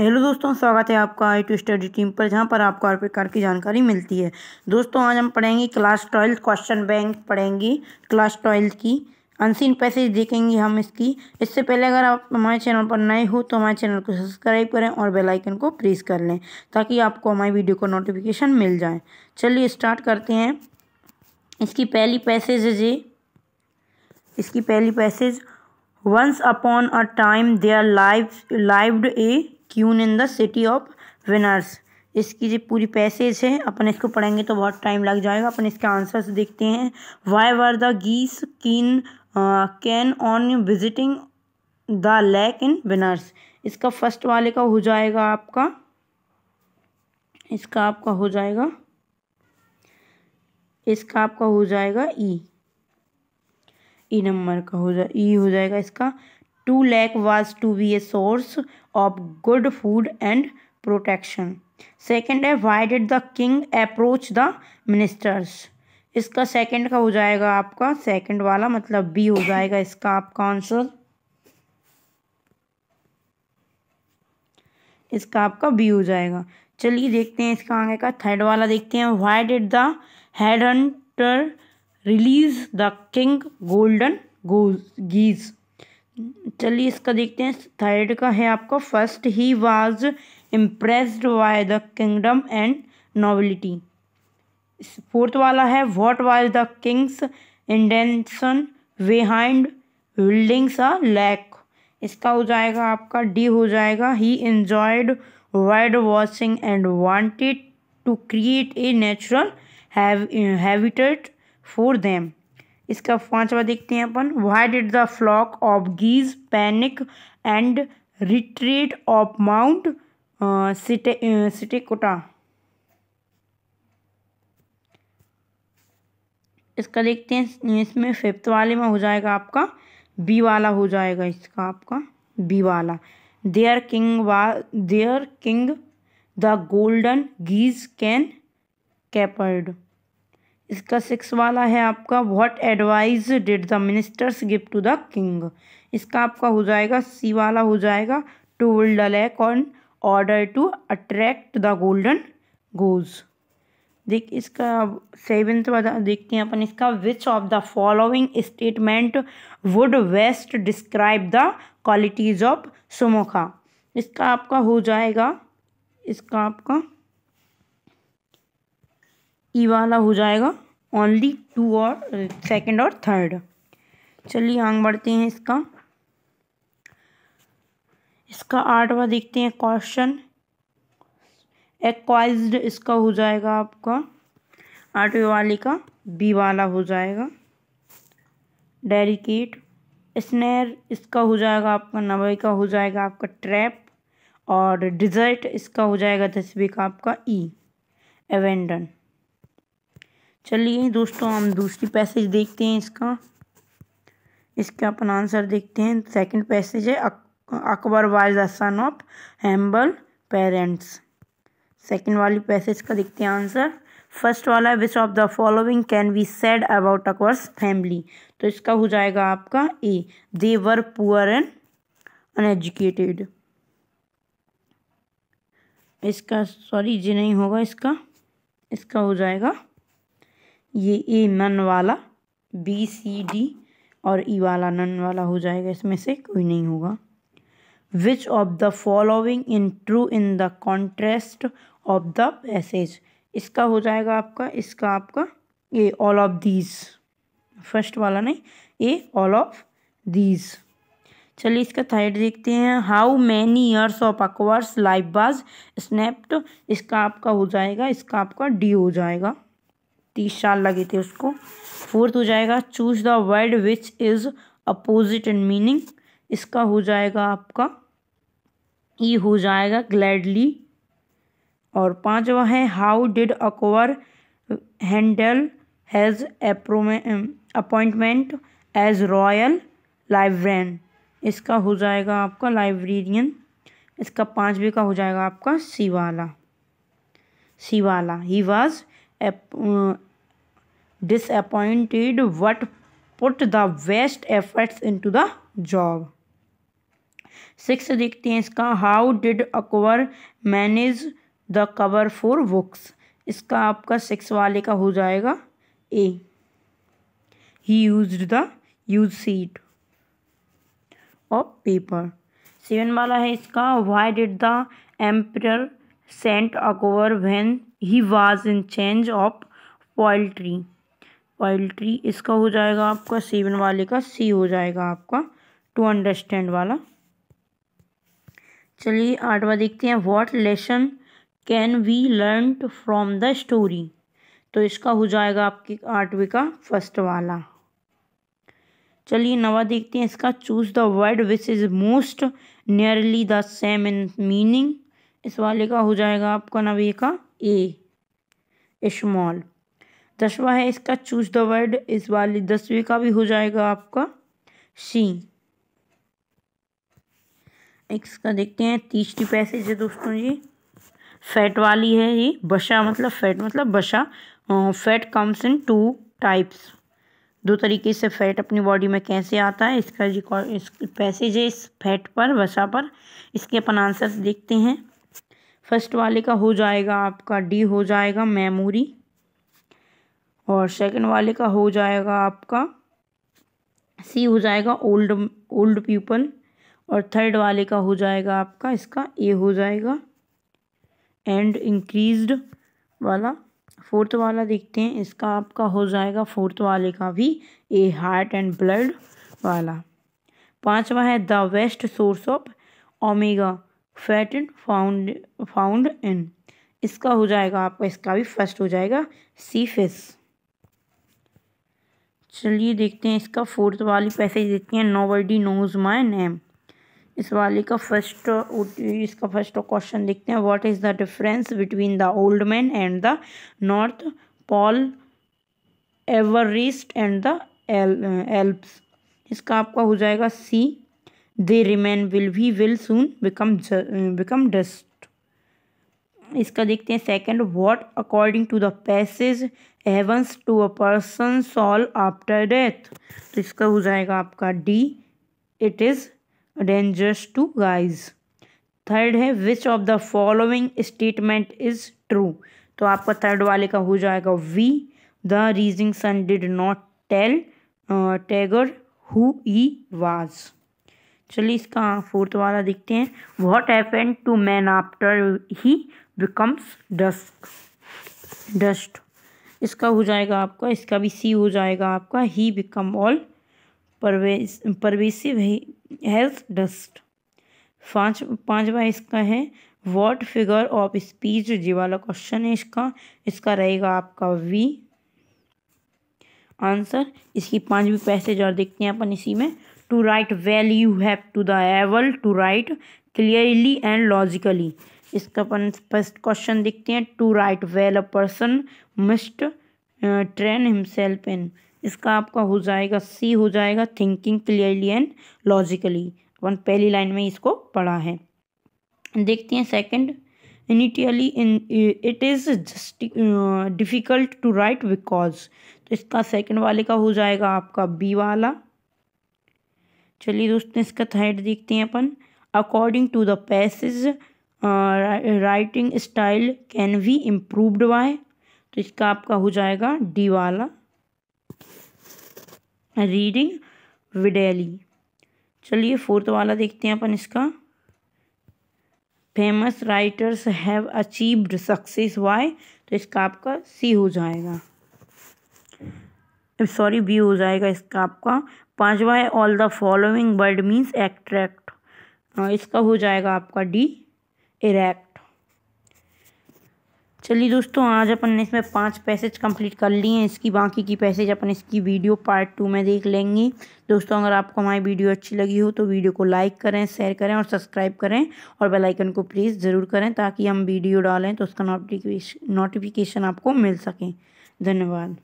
Hello दोस्तों स्वागत है आपका आई टू स्टडी टीम पर जहां पर आपको हर प्रकार की जानकारी मिलती है दोस्तों आज हम पढ़ेंगे क्लास ट्वेल्थ क्वेश्चन बैंक पढ़ेंगे क्लास ट्वेल्थ की अनसिन पैसेज देखेंगे हम इसकी इससे पहले अगर आप हमारे चैनल पर नए हो तो हमारे चैनल को सब्सक्राइब करें और बेल आइकन को प्रेस कर लें ताकि आपको हमारी वीडियो को नोटिफिकेशन मिल जाए चलिए स्टार्ट करते हैं इसकी पहली पैसेज है जी इसकी पहली passage once upon a time there live lived a queen in the city of विनर्स इसकी जो पूरी पैसेज है अपन इसको पढ़ेंगे तो बहुत टाइम लग जाएगा अपन इसके आंसर्स देखते हैं why were the geese keen can on visiting the lake in विनर्स इसका फर्स्ट वाले का हो जाएगा आपका इसका आपका हो जाएगा इसका आपका हो जाएगा ई ई नंबर का हो जाए ई e हो जाएगा इसका to lake was to be a source of good food and protection second है why did the king approach the ministers इसका सेकेंड का हो जाएगा आपका सेकेंड वाला मतलब बी हो जाएगा इसका आपका आंसर इसका आपका बी हो जाएगा चलिए देखते हैं इसका आगे का थर्ड वाला देखते हैं why did the head hunter release the king golden geese चलिए इसका देखते हैं थर्ड का है आपका first he was impressed by the kingdom and novelty fourth वाला है what was the king's intention behind building a lake इसका हो जाएगा आपका डी हो जाएगा he enjoyed world watching and wanted to create a natural habitat for them इसका पांचवा देखते हैं अपन why did the flock of geese panic and retreat of mount सिटे सिटेकोटा इसका देखते हैं इसमें फिफ्थ वाले में हो जाएगा आपका बी वाला हो जाएगा इसका आपका बी वाला देयर किंग वा there king the golden geese can captured इसका सिक्स वाला है आपका what advice did the ministers give to the king इसका आपका हो जाएगा सी वाला हो जाएगा to build lake on order to attract the golden goose देख इसका सेवेंथ वाला देखते हैं अपन इसका which of the following statement would best describe the qualities of सुमोखा इसका आपका हो जाएगा इसका आपका ई वाला हो जाएगा ओनली टू और सेकेंड और थर्ड चलिए आगे बढ़ते हैं इसका इसका आठवा देखते हैं क्वेश्चन एक्वाइज्ड इसका हो जाएगा आपका आठवें वाले का बी वाला हो जाएगा डेरिकेट स्नैर इसका हो जाएगा आपका नवे का हो जाएगा आपका ट्रैप और डिज़र्ट इसका हो जाएगा दसवें का आपका ई e। एवेंडन चलिए दोस्तों हम दूसरी पैसेज देखते हैं इसका इसका अपन आंसर देखते हैं सेकंड पैसेज है Akbar was the son of humble parents second वाली पैसेज का देखते हैं आंसर फर्स्ट वाला which of the following can be said about Akbar's family तो इसका हो जाएगा आपका A they were poor and uneducated इसका सॉरी जी नहीं होगा इसका इसका हो जाएगा ये ए नन वाला बी सी डी और ई वाला नन वाला हो जाएगा इसमें से कोई नहीं होगा which of the following in true in the contrast of the passage इसका हो जाएगा आपका इसका आपका A all of these first वाला नहीं ए ऑल ऑफ दीज चलिए इसका थर्ड देखते हैं how many years of Akbar's life was snapped इसका आपका हो जाएगा इसका आपका डी हो जाएगा तीस साल लगे थे उसको फोर्थ हो जाएगा choose the word which is opposite in meaning इसका हो जाएगा आपका ई हो जाएगा ग्लैडली और पांचवा है how did Akbar handle his appointment as royal librarian इसका हो जाएगा आपका लाइब्रेरियन इसका पाँचवें का हो जाएगा आपका शिवाला शिवाला he was disappointed what put the best efforts into the job six देखते हैं इसका how did Akbar manage the cover for books इसका आपका सिक्स वाले का हो जाएगा A he use the use sheet और पेपर सेवन वाला है इसका why did the emperor sent Akbar when he was in change of poultry tree इसका हो जाएगा आपका सेवन वाले का सी हो जाएगा आपका टू अंडरस्टैंड वाला चलिए आठवा देखते हैं what lesson can we learn from the story तो इसका हो जाएगा आपकी आठवें का फर्स्ट वाला चलिए नवा देखते हैं इसका choose the word which is most nearly the same in meaning इस वाले का हो जाएगा आपका नवे का ए स्मॉल दसवा है इसका चूज द वर्ड इस वाली दसवीं का भी हो जाएगा आपका सी इसका देखते हैं तीसरी पैसेज है दोस्तों जी फैट वाली है ये बशा मतलब फैट मतलब बशा fat comes in two types दो तरीके से फैट अपनी बॉडी में कैसे आता है इसका रिकॉर्ड इस पैसेज है इस फैट पर वसा पर इसके अपन आंसर्स देखते हैं फर्स्ट वाले का हो जाएगा आपका डी हो जाएगा मेमोरी और सेकंड वाले का हो जाएगा आपका सी हो जाएगा ओल्ड ओल्ड पीपल और थर्ड वाले का हो जाएगा आपका इसका ए हो जाएगा एंड इंक्रीज्ड वाला फोर्थ वाला देखते हैं इसका आपका हो जाएगा फोर्थ वाले का भी ए हार्ट एंड ब्लड वाला पांचवा है the best source of omega fat and found found in इसका हो जाएगा आपका इसका भी फर्स्ट हो जाएगा सी फिश चलिए देखते हैं इसका फोर्थ वाली पैसेज देखते हैं nobody knows my name इस वाले का फर्स्ट इसका फर्स्ट क्वेश्चन देखते हैं what is the difference between the old man and the North Pole Everest and the Alps इसका आपका हो जाएगा सी दे रिमेन विल भी will soon become become dust इसका देखते हैं second what according to the passage happens to a person soul after death तो इसका हो जाएगा आपका D it is dangerous to guys third है which of the following statement is true तो आपका थर्ड वाले का हो जाएगा we the rising sun did not tell Tagore who he was चलिए इसका फोर्थ वाला देखते हैं what happen to man after he becomes dusk dust इसका हो जाएगा आपका इसका भी सी हो जाएगा आपका he become all pervasive has dust पाँच पाँचवा इसका है वॉट फिगर ऑफ स्पीच जी वाला क्वेश्चन है इसका इसका रहेगा आपका वी आंसर इसकी पाँचवीं पैसेज और देखते हैं अपन इसी में to write well you have to the able to write clearly and logically इसका अपन फर्स्ट क्वेश्चन देखते हैं to write well a person must train himself in इसका आपका हो जाएगा सी हो जाएगा थिंकिंग क्लियरली एंड लॉजिकली अपन पहली लाइन में इसको पढ़ा है देखते हैं second initially in it is just difficult to write because तो इसका सेकंड वाले का हो जाएगा आपका बी वाला चलिए दोस्तों इसका थर्ड देखते हैं अपन according to the passage writing style can be improved by तो इसका आपका हो जाएगा डी वाला रीडिंग विडेली चलिए फोर्थ वाला देखते हैं अपन इसका famous writers have achieved success why तो इसका आपका सी हो जाएगा सॉरी बी हो जाएगा इसका आपका पांचवा है all the following word means extract इसका हो जाएगा आपका डी इरेक्ट चलिए दोस्तों आज अपन ने इसमें पांच पैसेज कंप्लीट कर लिए हैं इसकी बाकी की पैसेज अपन इसकी वीडियो पार्ट टू में देख लेंगे दोस्तों अगर आपको हमारी वीडियो अच्छी लगी हो तो वीडियो को लाइक करें शेयर करें और सब्सक्राइब करें और बेल आइकन को प्रेस ज़रूर करें ताकि हम वीडियो डालें तो उसका नोटिफिकेशन आपको मिल सकें धन्यवाद